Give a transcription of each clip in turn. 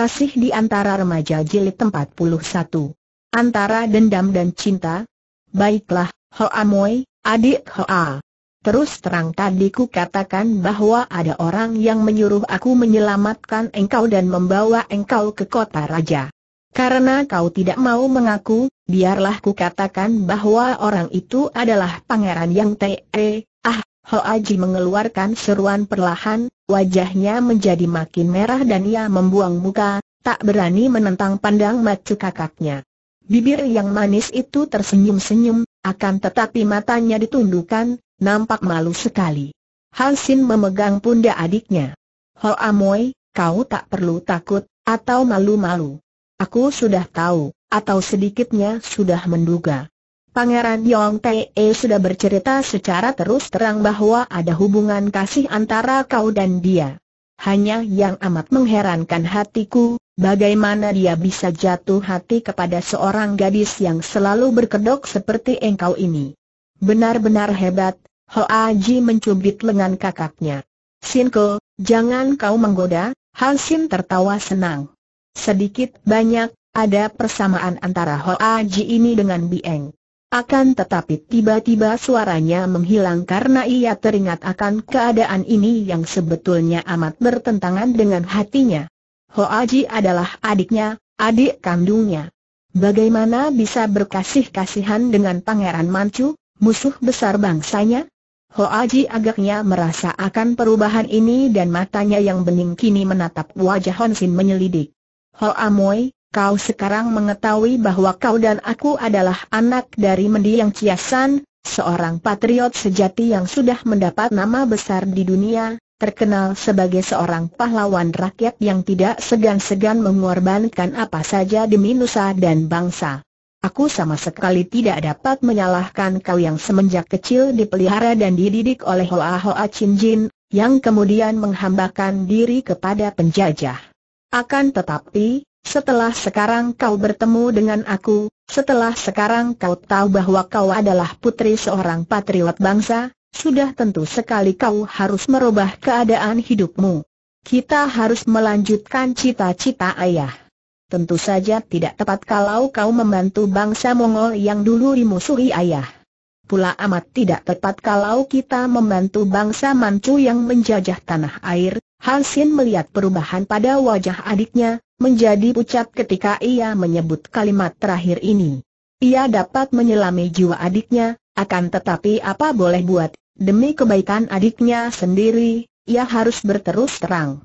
kasih di antara remaja jilid 41. Antara dendam dan cinta? Baiklah, Hoa Moi, adik Hoa. Terus terang tadi ku katakan bahwa ada orang yang menyuruh aku menyelamatkan engkau dan membawa engkau ke kota raja. Karena kau tidak mau mengaku, biarlah ku katakan bahwa orang itu adalah pangeran yang te, ah, Hoa Ji mengeluarkan seruan perlahan, wajahnya menjadi makin merah dan ia membuang muka, tak berani menentang pandang macu kakaknya. Bibir yang manis itu tersenyum-senyum, akan tetapi matanya ditundukkan, nampak malu sekali. Hansin memegang pundak adiknya. Ho Amoy, kau tak perlu takut, atau malu-malu. Aku sudah tahu, atau sedikitnya sudah menduga. Pangeran Yong Te sudah bercerita secara terus terang bahwa ada hubungan kasih antara kau dan dia. Hanya yang amat mengherankan hatiku, bagaimana dia bisa jatuh hati kepada seorang gadis yang selalu berkedok seperti engkau ini. Benar-benar hebat, Ho Aji mencubit lengan kakaknya. Sinko, jangan kau menggoda, Han Sin tertawa senang. Sedikit banyak, ada persamaan antara Ho Aji ini dengan Bieng. Akan tetapi tiba-tiba suaranya menghilang karena ia teringat akan keadaan ini yang sebetulnya amat bertentangan dengan hatinya. Ho Hoaji adalah adiknya, adik kandungnya. Bagaimana bisa berkasih-kasihan dengan Pangeran Manchu, musuh besar bangsanya? Ho Hoaji agaknya merasa akan perubahan ini dan matanya yang bening kini menatap wajah Honsin menyelidik. Hoa Moi, Kau sekarang mengetahui bahwa kau dan aku adalah anak dari mendiang Ciasan, seorang patriot sejati yang sudah mendapat nama besar di dunia, terkenal sebagai seorang pahlawan rakyat yang tidak segan-segan mengorbankan apa saja demi nusa dan bangsa. Aku sama sekali tidak dapat menyalahkan kau yang semenjak kecil dipelihara dan dididik oleh Hoa Hoa Chin Jin, yang kemudian menghambakan diri kepada penjajah. Akan tetapi, setelah sekarang kau bertemu dengan aku, setelah sekarang kau tahu bahwa kau adalah putri seorang patriot bangsa, sudah tentu sekali kau harus merubah keadaan hidupmu. Kita harus melanjutkan cita-cita ayah. Tentu saja tidak tepat kalau kau membantu bangsa Mongol yang dulu dimusuhi ayah pula amat tidak tepat kalau kita membantu bangsa Manchu yang menjajah tanah air. Hansin melihat perubahan pada wajah adiknya, menjadi pucat ketika ia menyebut kalimat terakhir ini. Ia dapat menyelami jiwa adiknya, akan tetapi apa boleh buat, demi kebaikan adiknya sendiri, ia harus berterus terang.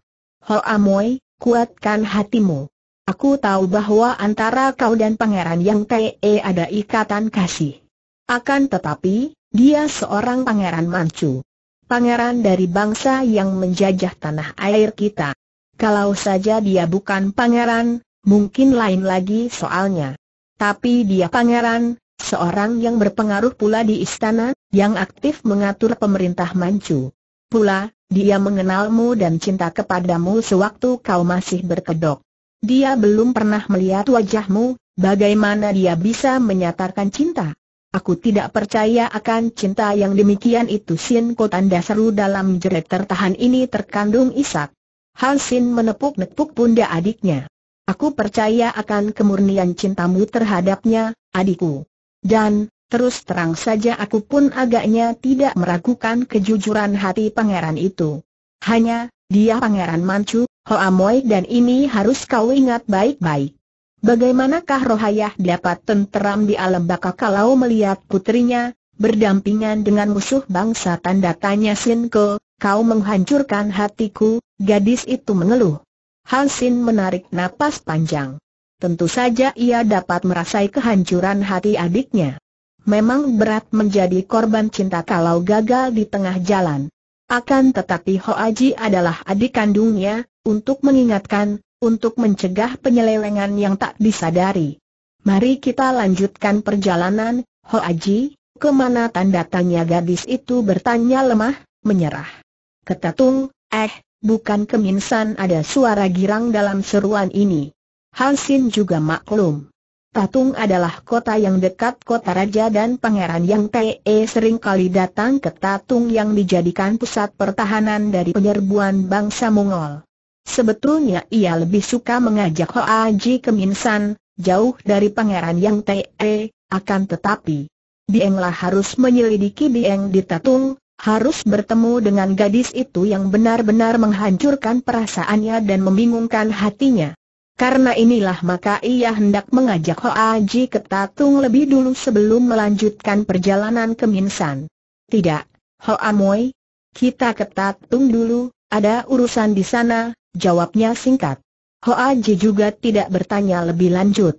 Ho Amoy, kuatkan hatimu. Aku tahu bahwa antara kau dan pangeran yang TE ada ikatan kasih. Akan tetapi, dia seorang pangeran mancu pangeran dari bangsa yang menjajah tanah air kita. Kalau saja dia bukan pangeran, mungkin lain lagi soalnya. Tapi dia pangeran, seorang yang berpengaruh pula di istana, yang aktif mengatur pemerintah Manchu. Pula, dia mengenalmu dan cinta kepadamu sewaktu kau masih berkedok. Dia belum pernah melihat wajahmu, bagaimana dia bisa menyatakan cinta? Aku tidak percaya akan cinta yang demikian itu Sin tanda seru dalam jerit tertahan ini terkandung isak. Hansin menepuk-nepuk bunda adiknya. Aku percaya akan kemurnian cintamu terhadapnya, adikku. Dan, terus terang saja aku pun agaknya tidak meragukan kejujuran hati pangeran itu. Hanya, dia pangeran Manchu, Hoamoy dan ini harus kau ingat baik-baik. Bagaimanakah Rohayah dapat tenteram di alam baka kalau melihat putrinya, berdampingan dengan musuh bangsa tanda tanya Sinko, kau menghancurkan hatiku, gadis itu mengeluh. Hansin menarik napas panjang. Tentu saja ia dapat merasai kehancuran hati adiknya. Memang berat menjadi korban cinta kalau gagal di tengah jalan. Akan tetapi Ho Aji adalah adik kandungnya, untuk mengingatkan, untuk mencegah penyelewengan yang tak disadari. Mari kita lanjutkan perjalanan, Ho Aji, kemana tanda tanya gadis itu bertanya lemah, menyerah. Ketatung, eh, bukan keminsan ada suara girang dalam seruan ini. Hansin juga maklum. Tatung adalah kota yang dekat kota raja dan pangeran yang TE sering kali datang ke Tatung yang dijadikan pusat pertahanan dari penyerbuan bangsa Mongol. Sebetulnya ia lebih suka mengajak Hoa Ji ke Minsan, jauh dari pangeran yang TE, akan tetapi Dienglah harus menyelidiki Dieng di Tatung, harus bertemu dengan gadis itu yang benar-benar menghancurkan perasaannya dan membingungkan hatinya. Karena inilah maka ia hendak mengajak Ho Aji ke Tatung lebih dulu sebelum melanjutkan perjalanan ke Minsan. Tidak, Ho Amoy, kita ke Tatung dulu, ada urusan di sana, jawabnya singkat. Ho Aji juga tidak bertanya lebih lanjut.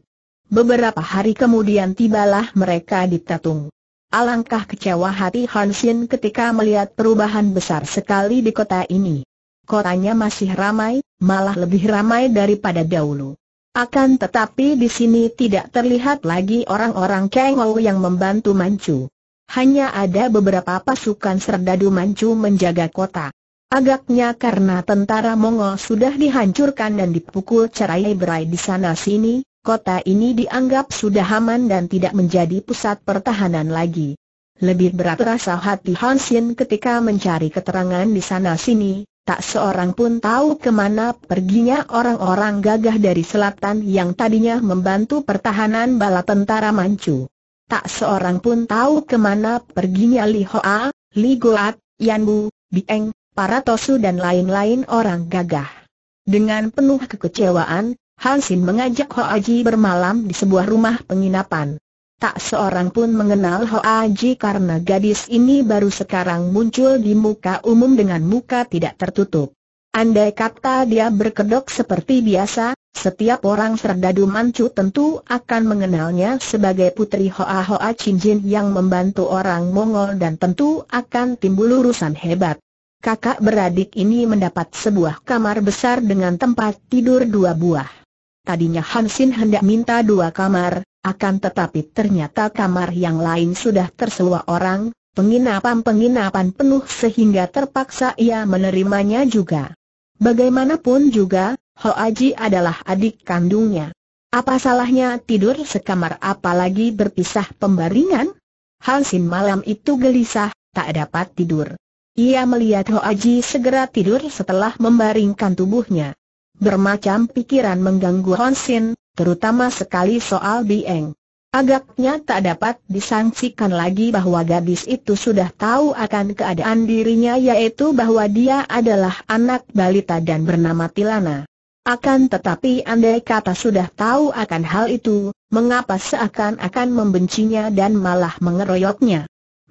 Beberapa hari kemudian tibalah mereka di Tatung. Alangkah kecewa hati Hansin ketika melihat perubahan besar sekali di kota ini. Kotanya masih ramai, malah lebih ramai daripada dahulu. Akan tetapi di sini tidak terlihat lagi orang-orang Kengou yang membantu Manchu. Hanya ada beberapa pasukan serdadu Manchu menjaga kota. Agaknya karena tentara Mongol sudah dihancurkan dan dipukul cerai-berai di sana-sini, kota ini dianggap sudah aman dan tidak menjadi pusat pertahanan lagi. Lebih berat rasa hati Hansin ketika mencari keterangan di sana-sini, tak seorang pun tahu kemana perginya orang-orang gagah dari selatan yang tadinya membantu pertahanan bala tentara Manchu. Tak seorang pun tahu kemana perginya Li Hoa, Li Goat, Yan Bu, Bieng, para Tosu dan lain-lain orang gagah. Dengan penuh kekecewaan, Hansin mengajak Ho Aji bermalam di sebuah rumah penginapan. Tak seorang pun mengenal Ho Aji karena gadis ini baru sekarang muncul di muka umum dengan muka tidak tertutup. Andai kata dia berkedok seperti biasa, setiap orang serdadu mancu tentu akan mengenalnya sebagai putri Hoa Hoa Jin yang membantu orang Mongol dan tentu akan timbul urusan hebat. Kakak beradik ini mendapat sebuah kamar besar dengan tempat tidur dua buah. Tadinya Hansin hendak minta dua kamar, akan tetapi ternyata kamar yang lain sudah tersewa orang, penginapan-penginapan penuh sehingga terpaksa ia menerimanya juga. Bagaimanapun juga, Ho Aji adalah adik kandungnya. Apa salahnya tidur sekamar apalagi berpisah pembaringan? Hansin malam itu gelisah, tak dapat tidur. Ia melihat Ho Aji segera tidur setelah membaringkan tubuhnya. Bermacam pikiran mengganggu Honsin, terutama sekali soal Bieng. Agaknya tak dapat disangsikan lagi bahwa gadis itu sudah tahu akan keadaan dirinya yaitu bahwa dia adalah anak balita dan bernama Tilana. Akan tetapi andai kata sudah tahu akan hal itu, mengapa seakan-akan membencinya dan malah mengeroyoknya?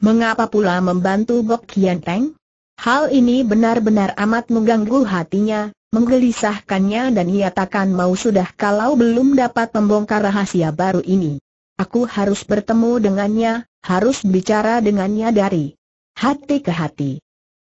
Mengapa pula membantu Bok Kian Teng? Hal ini benar-benar amat mengganggu hatinya, menggelisahkannya dan ia takkan mau sudah kalau belum dapat membongkar rahasia baru ini. Aku harus bertemu dengannya, harus bicara dengannya dari hati ke hati.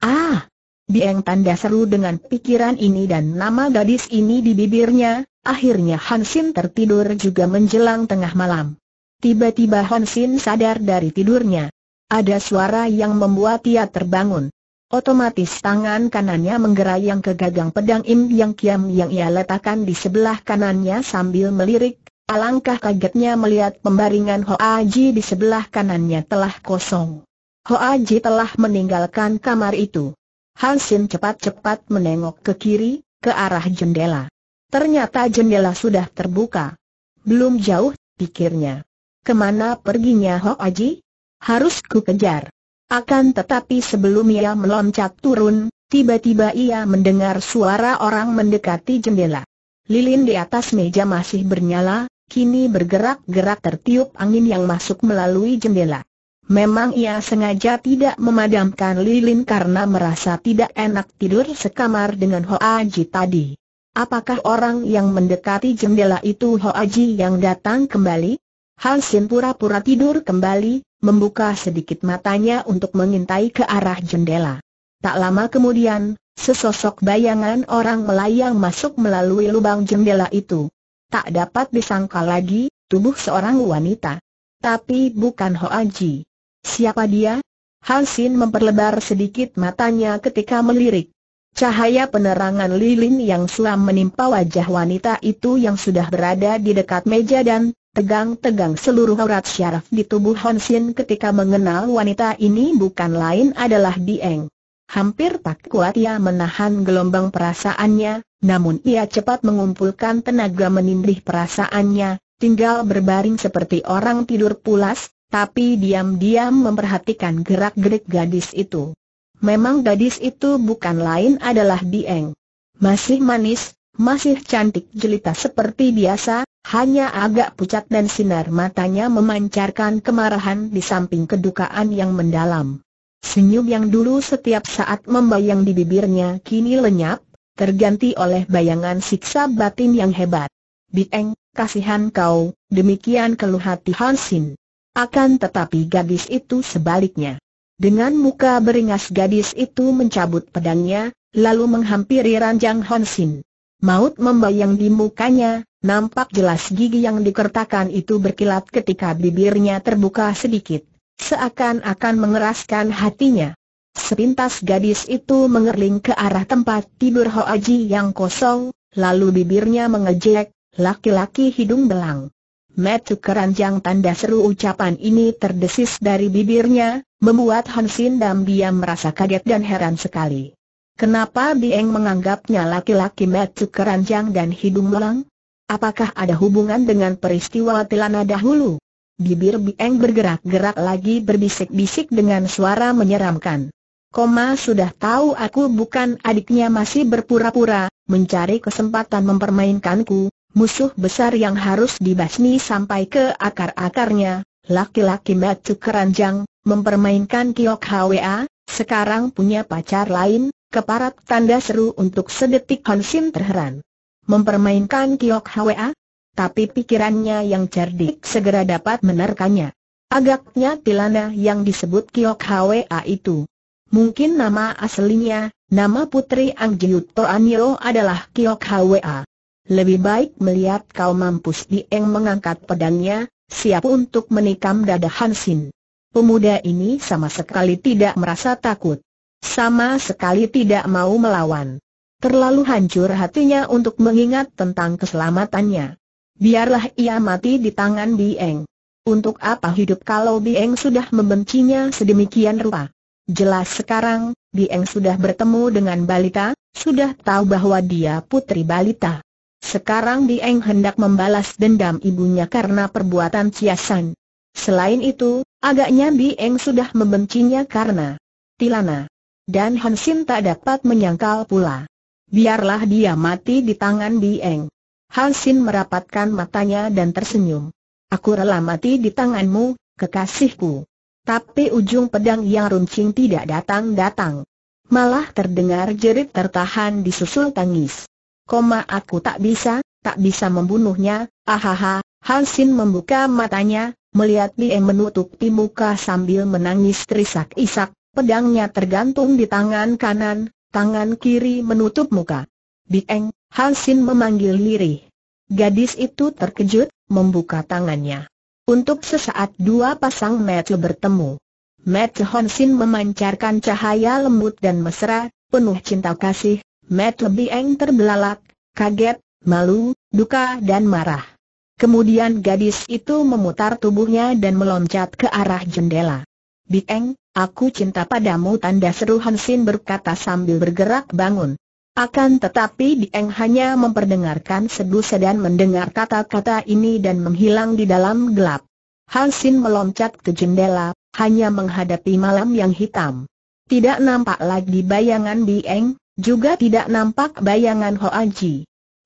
Ah! Dieng tanda seru dengan pikiran ini dan nama gadis ini di bibirnya, akhirnya Hansin tertidur juga menjelang tengah malam. Tiba-tiba Hansin sadar dari tidurnya. Ada suara yang membuat ia terbangun. Otomatis tangan kanannya menggerayang ke gagang pedang Im Yang Kiam yang ia letakkan di sebelah kanannya sambil melirik. Alangkah kagetnya melihat pembaringan Ho Aji di sebelah kanannya telah kosong. Ho Aji telah meninggalkan kamar itu. Hansin cepat-cepat menengok ke kiri, ke arah jendela. Ternyata jendela sudah terbuka. Belum jauh, pikirnya. Kemana perginya Ho Aji? Harus ku kejar. Akan tetapi sebelum ia meloncat turun, tiba-tiba ia mendengar suara orang mendekati jendela. Lilin di atas meja masih bernyala, kini bergerak-gerak tertiup angin yang masuk melalui jendela. Memang ia sengaja tidak memadamkan lilin karena merasa tidak enak tidur sekamar dengan Ho Aji tadi. Apakah orang yang mendekati jendela itu Ho Aji yang datang kembali? Hal Sin pura-pura tidur kembali, membuka sedikit matanya untuk mengintai ke arah jendela. Tak lama kemudian, sesosok bayangan orang melayang masuk melalui lubang jendela itu. Tak dapat disangka lagi, tubuh seorang wanita. Tapi bukan Hoa Ji. Siapa dia? Sin memperlebar sedikit matanya ketika melirik. Cahaya penerangan lilin yang suam menimpa wajah wanita itu yang sudah berada di dekat meja dan Tegang-tegang seluruh urat syaraf di tubuh Hon Sin ketika mengenal wanita ini bukan lain adalah Dieng. Hampir tak kuat ia menahan gelombang perasaannya, namun ia cepat mengumpulkan tenaga menindih perasaannya, tinggal berbaring seperti orang tidur pulas, tapi diam-diam memperhatikan gerak-gerik gadis itu. Memang gadis itu bukan lain adalah Dieng. Masih manis, masih cantik jelita seperti biasa, hanya agak pucat dan sinar matanya memancarkan kemarahan di samping kedukaan yang mendalam. Senyum yang dulu setiap saat membayang di bibirnya kini lenyap, terganti oleh bayangan siksa batin yang hebat. Bieng, kasihan kau, demikian keluh hati Hansin. Akan tetapi gadis itu sebaliknya. Dengan muka beringas gadis itu mencabut pedangnya, lalu menghampiri ranjang Hansin. Maut membayang di mukanya, nampak jelas gigi yang dikertakan itu berkilat ketika bibirnya terbuka sedikit. Seakan-akan mengeraskan hatinya. Sepintas gadis itu mengerling ke arah tempat tidur Hoaji yang kosong, lalu bibirnya mengejek, laki-laki hidung belang. Metu keranjang tanda seru ucapan ini terdesis dari bibirnya, membuat Hansin Dam Biam merasa kaget dan heran sekali. Kenapa Dieng menganggapnya laki-laki metu keranjang dan hidung belang? Apakah ada hubungan dengan peristiwa Tilana dahulu? Bibir Bieng bergerak-gerak lagi berbisik-bisik dengan suara menyeramkan. Koma sudah tahu aku bukan adiknya masih berpura-pura, mencari kesempatan mempermainkanku, musuh besar yang harus dibasmi sampai ke akar-akarnya, laki-laki metu keranjang, mempermainkan Kiok Hwa, sekarang punya pacar lain, Keparat tanda seru untuk sedetik Hansin terheran. Mempermainkan Kiok Hwa? Tapi pikirannya yang cerdik segera dapat menerkannya. Agaknya Tilana yang disebut Kiok Hwa itu. Mungkin nama aslinya, nama putri Ang Jiut adalah Kiok Hwa. Lebih baik melihat kau mampus Dieng mengangkat pedangnya, siap untuk menikam dada Hansin. Pemuda ini sama sekali tidak merasa takut sama sekali tidak mau melawan. Terlalu hancur hatinya untuk mengingat tentang keselamatannya. Biarlah ia mati di tangan Bieng. Untuk apa hidup kalau Bieng sudah membencinya sedemikian rupa? Jelas sekarang, Bieng sudah bertemu dengan balita, sudah tahu bahwa dia putri balita. Sekarang Bieng hendak membalas dendam ibunya karena perbuatan Ciasan. Selain itu, agaknya Bieng sudah membencinya karena Tilana. Dan Hansin tak dapat menyangkal pula. Biarlah dia mati di tangan Dieng. Hansin merapatkan matanya dan tersenyum. Aku rela mati di tanganmu, kekasihku. Tapi ujung pedang yang runcing tidak datang-datang. Malah terdengar jerit tertahan di susul tangis. Koma aku tak bisa, tak bisa membunuhnya, ahaha, Hansin membuka matanya, melihat Dieng menutupi muka sambil menangis terisak-isak, pedangnya tergantung di tangan kanan, tangan kiri menutup muka. Bieng, Hansin memanggil lirih. Gadis itu terkejut, membuka tangannya. Untuk sesaat dua pasang mata bertemu. Mata Hansin memancarkan cahaya lembut dan mesra, penuh cinta kasih, mata Bieng terbelalak, kaget, malu, duka dan marah. Kemudian gadis itu memutar tubuhnya dan meloncat ke arah jendela. Bieng, Aku cinta padamu tanda seru Hansin berkata sambil bergerak bangun. Akan tetapi Dieng hanya memperdengarkan sedusa sedan mendengar kata-kata ini dan menghilang di dalam gelap. Hansin meloncat ke jendela, hanya menghadapi malam yang hitam. Tidak nampak lagi bayangan Dieng, juga tidak nampak bayangan Hoa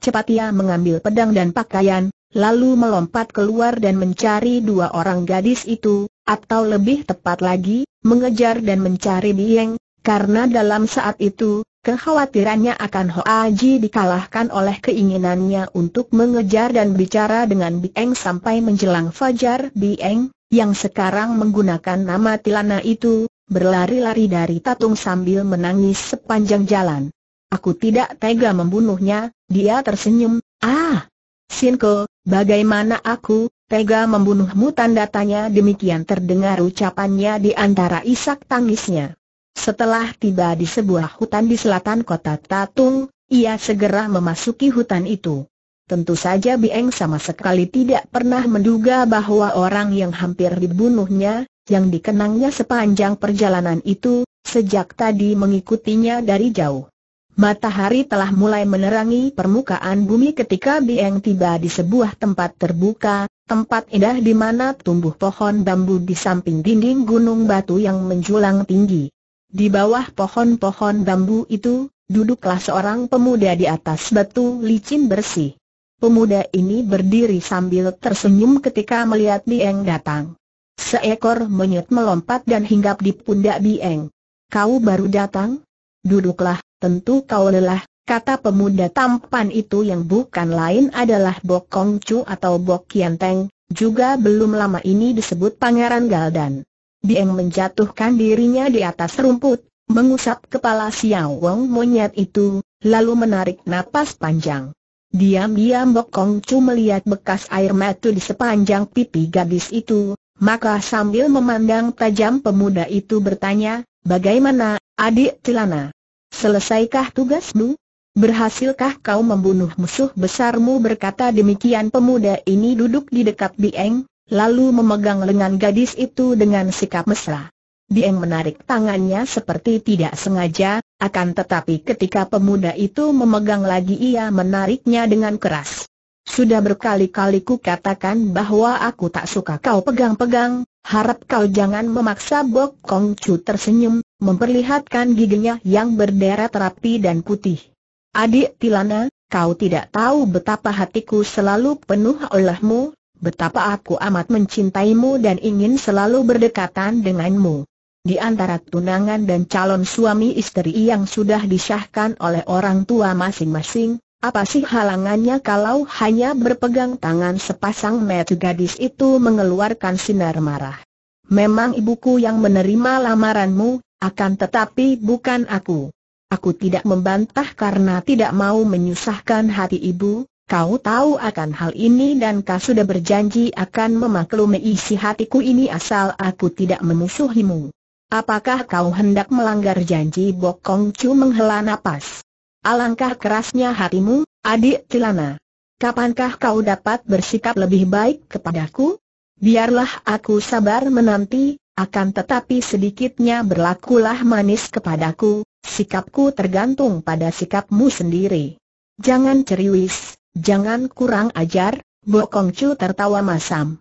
Cepat ia mengambil pedang dan pakaian, lalu melompat keluar dan mencari dua orang gadis itu, atau lebih tepat lagi, mengejar dan mencari Bieng, karena dalam saat itu, kekhawatirannya akan Hoa Ji dikalahkan oleh keinginannya untuk mengejar dan bicara dengan Bieng sampai menjelang fajar Bieng, yang sekarang menggunakan nama Tilana itu, berlari-lari dari Tatung sambil menangis sepanjang jalan. Aku tidak tega membunuhnya, dia tersenyum, ah! Sinko, bagaimana aku, Tega membunuhmu tanda tanya demikian terdengar ucapannya di antara isak tangisnya. Setelah tiba di sebuah hutan di selatan kota Tatung, ia segera memasuki hutan itu. Tentu saja Bieng sama sekali tidak pernah menduga bahwa orang yang hampir dibunuhnya, yang dikenangnya sepanjang perjalanan itu, sejak tadi mengikutinya dari jauh. Matahari telah mulai menerangi permukaan bumi ketika Bieng tiba di sebuah tempat terbuka, tempat indah di mana tumbuh pohon bambu di samping dinding gunung batu yang menjulang tinggi. Di bawah pohon-pohon bambu itu, duduklah seorang pemuda di atas batu licin bersih. Pemuda ini berdiri sambil tersenyum ketika melihat Bieng datang. Seekor monyet melompat dan hinggap di pundak Bieng. Kau baru datang? Duduklah, tentu kau lelah, Kata pemuda tampan itu yang bukan lain adalah Bok Kong Chu atau Bok Kian Teng, juga belum lama ini disebut Pangeran Galdan. Dieng menjatuhkan dirinya di atas rumput, mengusap kepala Xiao Wong monyet itu, lalu menarik napas panjang. Diam-diam Bok Kong Chu melihat bekas air mata di sepanjang pipi gadis itu, maka sambil memandang tajam pemuda itu bertanya, bagaimana, adik Tilana? Selesaikah tugasmu? Berhasilkah kau membunuh musuh besarmu berkata demikian pemuda ini duduk di dekat Bieng, lalu memegang lengan gadis itu dengan sikap mesra. Bieng menarik tangannya seperti tidak sengaja, akan tetapi ketika pemuda itu memegang lagi ia menariknya dengan keras. Sudah berkali-kali ku katakan bahwa aku tak suka kau pegang-pegang, harap kau jangan memaksa Bok Kong Chu tersenyum, memperlihatkan giginya yang berderet rapi dan putih. Adik Tilana, kau tidak tahu betapa hatiku selalu penuh olehmu, betapa aku amat mencintaimu dan ingin selalu berdekatan denganmu. Di antara tunangan dan calon suami istri yang sudah disahkan oleh orang tua masing-masing, apa sih halangannya kalau hanya berpegang tangan sepasang metu gadis itu mengeluarkan sinar marah? Memang ibuku yang menerima lamaranmu, akan tetapi bukan aku. Aku tidak membantah karena tidak mau menyusahkan hati ibu, kau tahu akan hal ini dan kau sudah berjanji akan memaklumi isi hatiku ini asal aku tidak memusuhimu. Apakah kau hendak melanggar janji Bokong Chu menghela nafas. Alangkah kerasnya hatimu, adik Tilana. Kapankah kau dapat bersikap lebih baik kepadaku? Biarlah aku sabar menanti, akan tetapi sedikitnya berlakulah manis kepadaku, Sikapku tergantung pada sikapmu sendiri. Jangan ceriwis, jangan kurang ajar, Bokong Chu tertawa masam.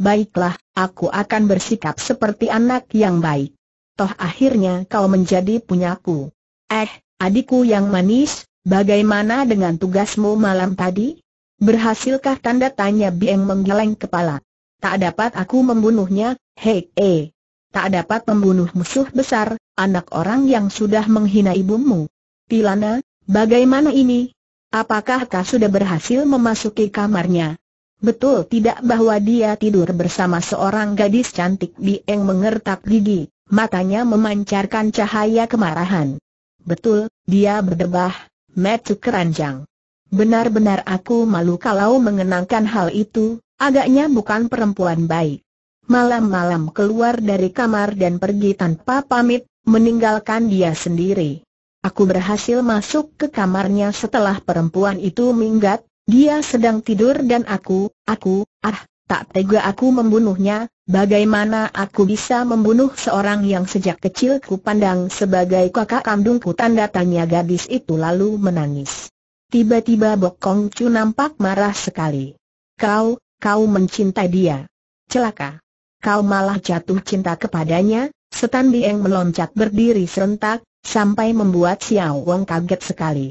Baiklah, aku akan bersikap seperti anak yang baik. Toh akhirnya kau menjadi punyaku. Eh, adikku yang manis, bagaimana dengan tugasmu malam tadi? Berhasilkah tanda tanya Bieng menggeleng kepala? Tak dapat aku membunuhnya, hei, eh tak dapat membunuh musuh besar, anak orang yang sudah menghina ibumu. Pilana, bagaimana ini? Apakah kau sudah berhasil memasuki kamarnya? Betul tidak bahwa dia tidur bersama seorang gadis cantik Dieng mengertak gigi, matanya memancarkan cahaya kemarahan. Betul, dia berdebah, metu keranjang. Benar-benar aku malu kalau mengenangkan hal itu, agaknya bukan perempuan baik malam-malam keluar dari kamar dan pergi tanpa pamit, meninggalkan dia sendiri. Aku berhasil masuk ke kamarnya setelah perempuan itu minggat, dia sedang tidur dan aku, aku, ah, tak tega aku membunuhnya, bagaimana aku bisa membunuh seorang yang sejak kecil ku pandang sebagai kakak kandungku tanda tanya gadis itu lalu menangis. Tiba-tiba Bokong Chu nampak marah sekali. Kau, kau mencintai dia. Celaka kau malah jatuh cinta kepadanya, Setan Bieng meloncat berdiri serentak, sampai membuat Xiao Wong kaget sekali.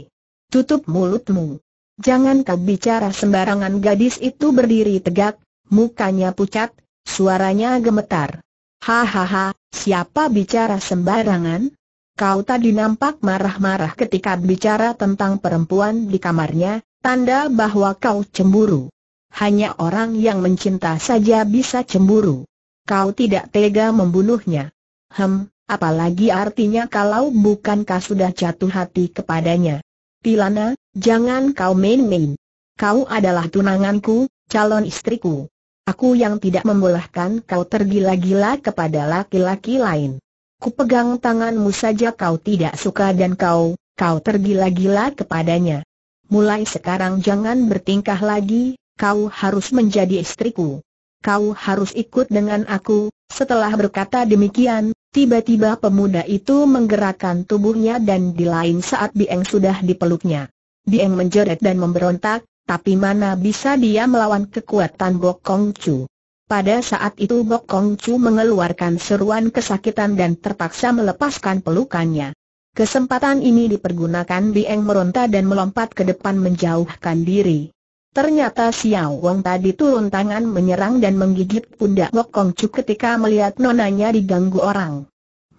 Tutup mulutmu. Jangan kau bicara sembarangan gadis itu berdiri tegak, mukanya pucat, suaranya gemetar. Hahaha, siapa bicara sembarangan? Kau tadi nampak marah-marah ketika bicara tentang perempuan di kamarnya, tanda bahwa kau cemburu. Hanya orang yang mencinta saja bisa cemburu kau tidak tega membunuhnya. Hem, apalagi artinya kalau bukankah sudah jatuh hati kepadanya. Tilana, jangan kau main-main. Kau adalah tunanganku, calon istriku. Aku yang tidak membolehkan kau tergila-gila kepada laki-laki lain. Kupegang tanganmu saja kau tidak suka dan kau, kau tergila-gila kepadanya. Mulai sekarang jangan bertingkah lagi, kau harus menjadi istriku kau harus ikut dengan aku. Setelah berkata demikian, tiba-tiba pemuda itu menggerakkan tubuhnya dan di lain saat Bieng sudah dipeluknya. Bieng menjerit dan memberontak, tapi mana bisa dia melawan kekuatan Bok Kong Chu. Pada saat itu Bok Kong Chu mengeluarkan seruan kesakitan dan terpaksa melepaskan pelukannya. Kesempatan ini dipergunakan Bieng meronta dan melompat ke depan menjauhkan diri. Ternyata Xiao Wang tadi turun tangan menyerang dan menggigit pundak Ngok Kong Chu ketika melihat nonanya diganggu orang.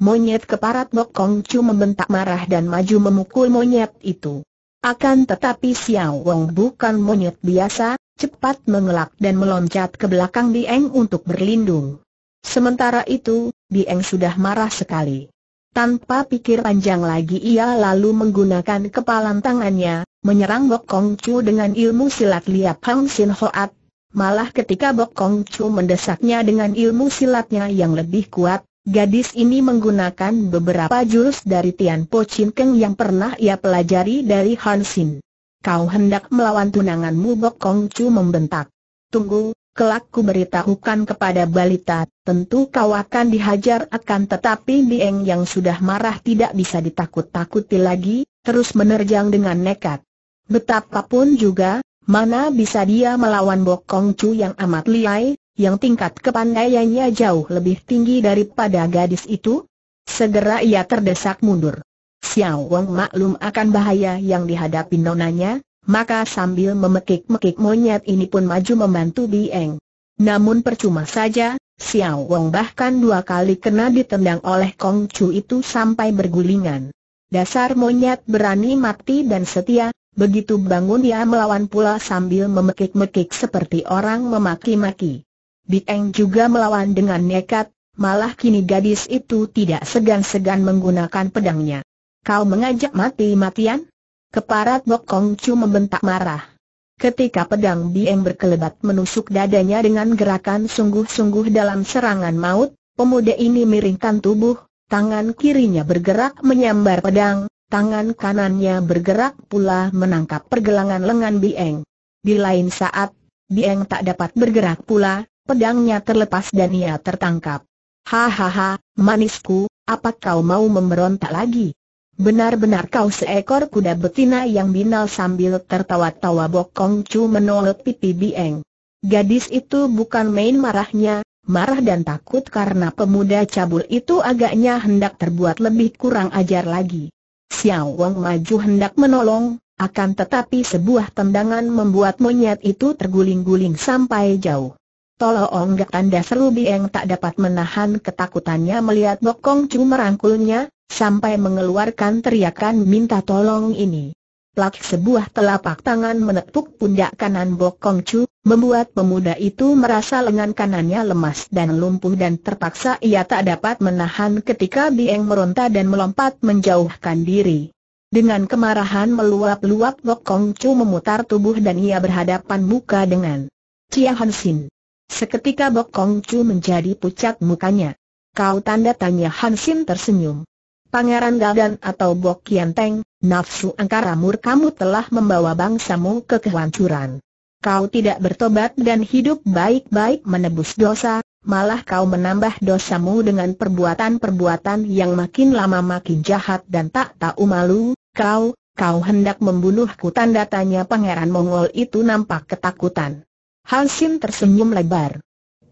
Monyet keparat Ngok Kong Chu membentak marah dan maju memukul monyet itu. Akan tetapi Xiao Wang bukan monyet biasa, cepat mengelak dan meloncat ke belakang Bieng untuk berlindung. Sementara itu, Bieng sudah marah sekali. Tanpa pikir panjang lagi ia lalu menggunakan kepalan tangannya, menyerang Bok Kong Chu dengan ilmu silat Liap Hang Sin Hoat. Malah ketika Bok Kong Chu mendesaknya dengan ilmu silatnya yang lebih kuat, Gadis ini menggunakan beberapa jurus dari Tian Po Chin Keng yang pernah ia pelajari dari Han Sin. Kau hendak melawan tunanganmu Bok Kong Chu membentak. Tunggu, Kelak ku beritahukan kepada balita, tentu kau akan dihajar akan tetapi Dieng yang sudah marah tidak bisa ditakut-takuti lagi, terus menerjang dengan nekat. Betapapun juga, mana bisa dia melawan Bokong Chu yang amat liai, yang tingkat kepandaiannya jauh lebih tinggi daripada gadis itu? Segera ia terdesak mundur. Xiao Wang maklum akan bahaya yang dihadapi nonanya, maka sambil memekik-mekik monyet ini pun maju membantu Bieng. Namun percuma saja, Xiao Wong bahkan dua kali kena ditendang oleh Kong Chu itu sampai bergulingan. Dasar monyet berani mati dan setia, begitu bangun dia melawan pula sambil memekik-mekik seperti orang memaki-maki. Bieng juga melawan dengan nekat, malah kini gadis itu tidak segan-segan menggunakan pedangnya. Kau mengajak mati-matian? Keparat Bok Kong Chu membentak marah. Ketika pedang Biem berkelebat menusuk dadanya dengan gerakan sungguh-sungguh dalam serangan maut, pemuda ini miringkan tubuh, tangan kirinya bergerak menyambar pedang, tangan kanannya bergerak pula menangkap pergelangan lengan Bieng. Di lain saat, Bieng tak dapat bergerak pula, pedangnya terlepas dan ia tertangkap. Hahaha, manisku, apa kau mau memberontak lagi? Benar-benar kau seekor kuda betina yang binal sambil tertawa-tawa Bokong cu menolot pipi Bieng. Gadis itu bukan main marahnya, marah dan takut karena pemuda cabul itu agaknya hendak terbuat lebih kurang ajar lagi. Xiao Wang maju hendak menolong, akan tetapi sebuah tendangan membuat monyet itu terguling-guling sampai jauh. Tolong gak tanda seru Bieng tak dapat menahan ketakutannya melihat Bokong cu merangkulnya, sampai mengeluarkan teriakan minta tolong ini. Plak sebuah telapak tangan menepuk pundak kanan Bok Kong Chu, membuat pemuda itu merasa lengan kanannya lemas dan lumpuh dan terpaksa ia tak dapat menahan ketika Bieng meronta dan melompat menjauhkan diri. Dengan kemarahan meluap-luap Bok Kong Chu memutar tubuh dan ia berhadapan muka dengan Chia Han Sin. Seketika Bok Kong Chu menjadi pucat mukanya. Kau tanda tanya Han Sin tersenyum. Pangeran Galdan atau Bok Teng, nafsu angkara murkamu telah membawa bangsamu ke kehancuran. Kau tidak bertobat dan hidup baik-baik menebus dosa, malah kau menambah dosamu dengan perbuatan-perbuatan yang makin lama makin jahat dan tak tahu malu, kau, kau hendak membunuhku tanda tanya pangeran Mongol itu nampak ketakutan. Hansin tersenyum lebar.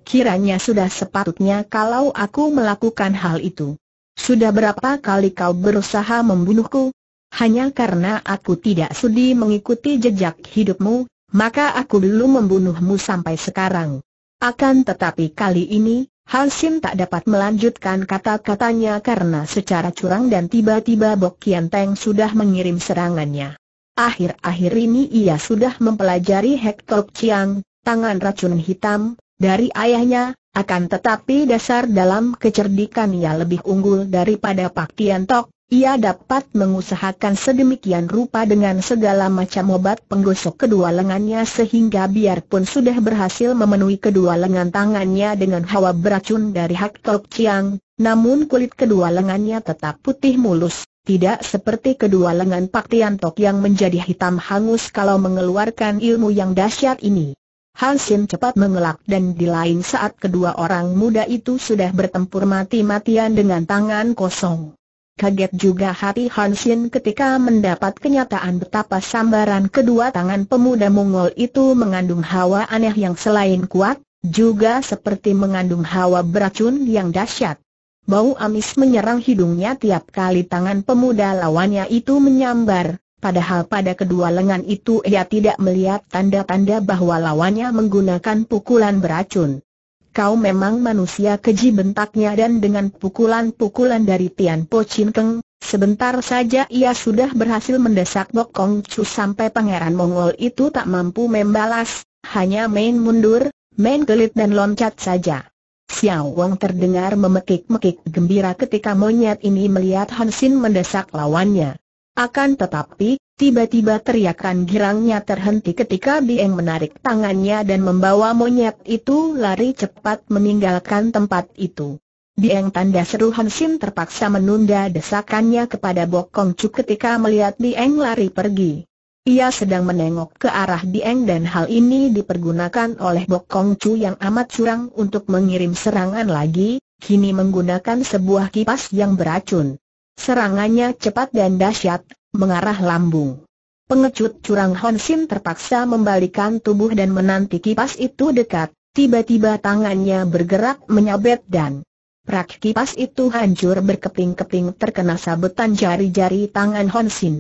Kiranya sudah sepatutnya kalau aku melakukan hal itu. Sudah berapa kali kau berusaha membunuhku? Hanya karena aku tidak sudi mengikuti jejak hidupmu, maka aku belum membunuhmu sampai sekarang. Akan tetapi kali ini, Halsin tak dapat melanjutkan kata-katanya karena secara curang dan tiba-tiba Bok Kian Teng sudah mengirim serangannya. Akhir-akhir ini ia sudah mempelajari Hektok Chiang, tangan racun hitam, dari ayahnya, akan tetapi dasar dalam kecerdikan ia lebih unggul daripada Pak Tian Tok, ia dapat mengusahakan sedemikian rupa dengan segala macam obat penggosok kedua lengannya sehingga biarpun sudah berhasil memenuhi kedua lengan tangannya dengan hawa beracun dari Hak Tok Chiang, namun kulit kedua lengannya tetap putih mulus, tidak seperti kedua lengan Pak Tian Tok yang menjadi hitam hangus kalau mengeluarkan ilmu yang dahsyat ini. Hansin cepat mengelak dan di lain saat kedua orang muda itu sudah bertempur mati-matian dengan tangan kosong. Kaget juga hati Hansin ketika mendapat kenyataan betapa sambaran kedua tangan pemuda Mongol itu mengandung hawa aneh yang selain kuat, juga seperti mengandung hawa beracun yang dahsyat. Bau amis menyerang hidungnya tiap kali tangan pemuda lawannya itu menyambar, Padahal pada kedua lengan itu ia tidak melihat tanda-tanda bahwa lawannya menggunakan pukulan beracun. Kau memang manusia keji bentaknya dan dengan pukulan-pukulan dari Tian Po Chin Keng, sebentar saja ia sudah berhasil mendesak Bok Kong Chu sampai pangeran Mongol itu tak mampu membalas, hanya main mundur, main gelit dan loncat saja. Xiao Wang terdengar memekik-mekik gembira ketika monyet ini melihat Hansin mendesak lawannya. Akan tetapi, tiba-tiba teriakan girangnya terhenti ketika Bieng menarik tangannya dan membawa monyet itu lari cepat meninggalkan tempat itu. Bieng tanda seru Hansin terpaksa menunda desakannya kepada Bokong Chu ketika melihat Bieng lari pergi. Ia sedang menengok ke arah Bieng dan hal ini dipergunakan oleh Bokong Chu yang amat curang untuk mengirim serangan lagi, kini menggunakan sebuah kipas yang beracun. Serangannya cepat dan dahsyat, mengarah lambung. Pengecut curang Hon terpaksa membalikan tubuh dan menanti kipas itu dekat, tiba-tiba tangannya bergerak menyabet dan prak kipas itu hancur berkeping-keping terkena sabetan jari-jari tangan Hon Bokong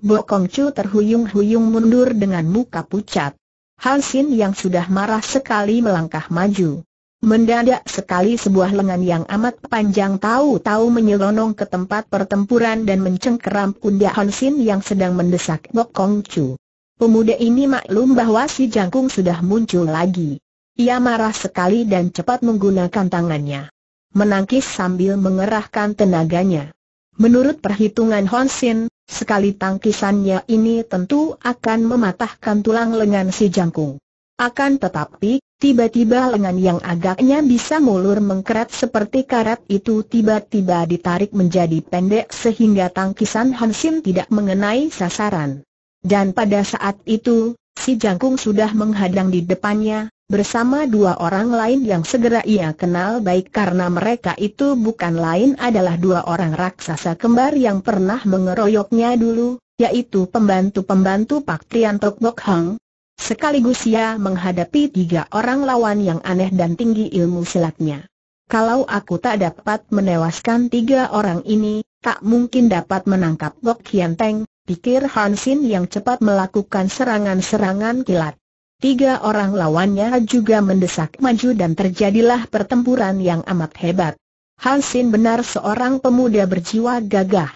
Bo Kong Chu terhuyung-huyung mundur dengan muka pucat. Hon yang sudah marah sekali melangkah maju. Mendadak sekali sebuah lengan yang amat panjang tahu-tahu menyelonong ke tempat pertempuran dan mencengkeram pundak Honsin yang sedang mendesak Bok Kong Chu. Pemuda ini maklum bahwa si jangkung sudah muncul lagi. Ia marah sekali dan cepat menggunakan tangannya. Menangkis sambil mengerahkan tenaganya. Menurut perhitungan Honsin, sekali tangkisannya ini tentu akan mematahkan tulang lengan si jangkung. Akan tetapi, Tiba-tiba lengan yang agaknya bisa mulur mengkeret seperti karat itu tiba-tiba ditarik menjadi pendek sehingga tangkisan Hansin tidak mengenai sasaran. Dan pada saat itu, si jangkung sudah menghadang di depannya, bersama dua orang lain yang segera ia kenal baik karena mereka itu bukan lain adalah dua orang raksasa kembar yang pernah mengeroyoknya dulu, yaitu pembantu-pembantu Pak Trian Tok Bok Hang, Sekaligus ia menghadapi tiga orang lawan yang aneh dan tinggi ilmu silatnya. Kalau aku tak dapat menewaskan tiga orang ini, tak mungkin dapat menangkap Gok Hian Teng, pikir Hansin yang cepat melakukan serangan-serangan kilat. Tiga orang lawannya juga mendesak maju dan terjadilah pertempuran yang amat hebat. Hansin benar seorang pemuda berjiwa gagah.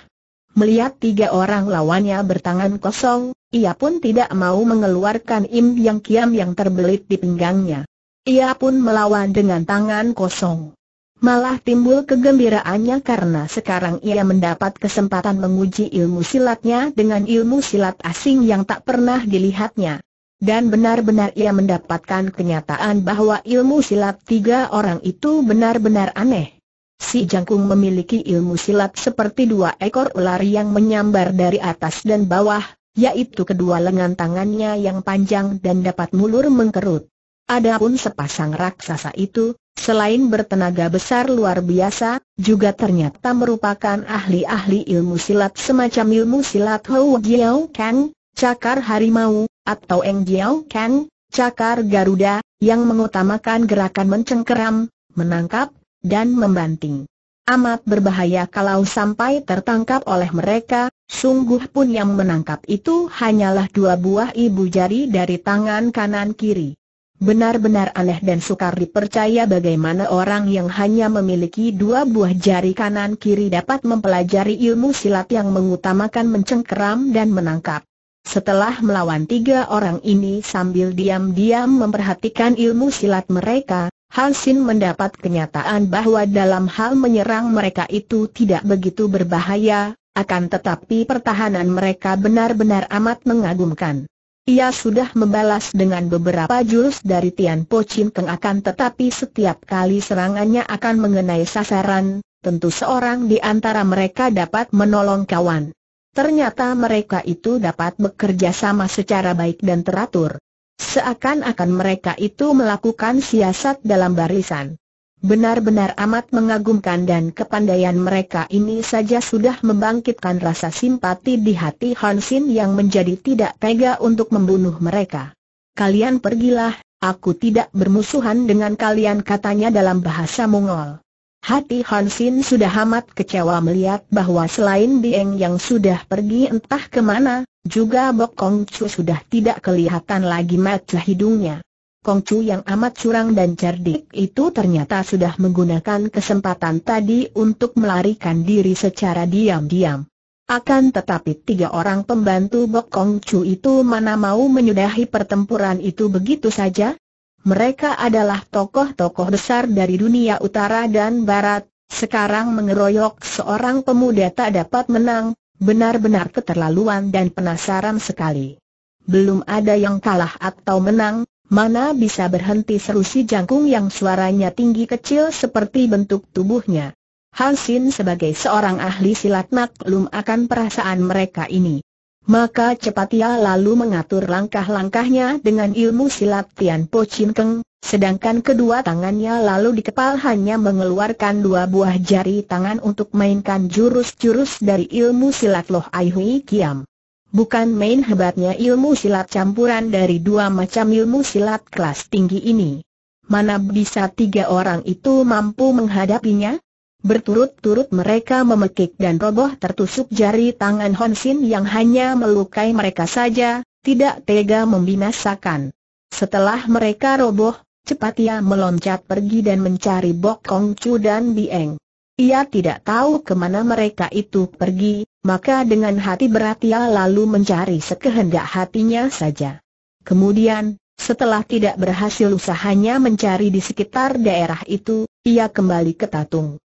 Melihat tiga orang lawannya bertangan kosong, ia pun tidak mau mengeluarkan Im Yang Kiam yang terbelit di pinggangnya. Ia pun melawan dengan tangan kosong. Malah timbul kegembiraannya karena sekarang ia mendapat kesempatan menguji ilmu silatnya dengan ilmu silat asing yang tak pernah dilihatnya. Dan benar-benar ia mendapatkan kenyataan bahwa ilmu silat tiga orang itu benar-benar aneh. Si Jangkung memiliki ilmu silat seperti dua ekor ular yang menyambar dari atas dan bawah, yaitu kedua lengan tangannya yang panjang dan dapat mulur mengkerut. Adapun sepasang raksasa itu, selain bertenaga besar luar biasa, juga ternyata merupakan ahli-ahli ilmu silat semacam ilmu silat Hou Jiao Kang, cakar harimau, atau Eng Jiao Kang, cakar Garuda, yang mengutamakan gerakan mencengkeram, menangkap, dan membanting. Amat berbahaya kalau sampai tertangkap oleh mereka, sungguh pun yang menangkap itu hanyalah dua buah ibu jari dari tangan kanan kiri. Benar-benar aneh dan sukar dipercaya bagaimana orang yang hanya memiliki dua buah jari kanan kiri dapat mempelajari ilmu silat yang mengutamakan mencengkeram dan menangkap. Setelah melawan tiga orang ini sambil diam-diam memperhatikan ilmu silat mereka, Hansin mendapat kenyataan bahwa dalam hal menyerang mereka itu tidak begitu berbahaya, akan tetapi pertahanan mereka benar-benar amat mengagumkan. Ia sudah membalas dengan beberapa jurus dari Tian Po Chin Keng akan tetapi setiap kali serangannya akan mengenai sasaran, tentu seorang di antara mereka dapat menolong kawan. Ternyata mereka itu dapat bekerja sama secara baik dan teratur. Seakan-akan mereka itu melakukan siasat dalam barisan. Benar-benar amat mengagumkan dan kepandaian mereka ini saja sudah membangkitkan rasa simpati di hati Hansin yang menjadi tidak tega untuk membunuh mereka. Kalian pergilah, aku tidak bermusuhan dengan kalian katanya dalam bahasa Mongol. Hati Hansin sudah amat kecewa melihat bahwa selain Dieng yang sudah pergi entah kemana, juga Bok Kong Chu sudah tidak kelihatan lagi mata hidungnya. Kong Chu yang amat curang dan cerdik itu ternyata sudah menggunakan kesempatan tadi untuk melarikan diri secara diam-diam. Akan tetapi tiga orang pembantu Bok Kong Chu itu mana mau menyudahi pertempuran itu begitu saja? Mereka adalah tokoh-tokoh besar dari dunia utara dan barat, sekarang mengeroyok seorang pemuda tak dapat menang, Benar-benar keterlaluan dan penasaran sekali. Belum ada yang kalah atau menang, mana bisa berhenti seru si jangkung yang suaranya tinggi kecil seperti bentuk tubuhnya. Hansin sebagai seorang ahli silat maklum akan perasaan mereka ini. Maka cepat ia lalu mengatur langkah-langkahnya dengan ilmu silat Tian Po Chin Keng, sedangkan kedua tangannya lalu dikepal hanya mengeluarkan dua buah jari tangan untuk mainkan jurus-jurus dari ilmu silat Loh Ai Hui Kiam. Bukan main hebatnya ilmu silat campuran dari dua macam ilmu silat kelas tinggi ini. Mana bisa tiga orang itu mampu menghadapinya? Berturut-turut mereka memekik dan roboh tertusuk jari tangan Honsin yang hanya melukai mereka saja, tidak tega membinasakan. Setelah mereka roboh, Cepat ia meloncat pergi dan mencari Bok Kong Chu dan Bieng. Ia tidak tahu kemana mereka itu pergi, maka dengan hati berat ia lalu mencari sekehendak hatinya saja. Kemudian, setelah tidak berhasil usahanya mencari di sekitar daerah itu, ia kembali ke Tatung.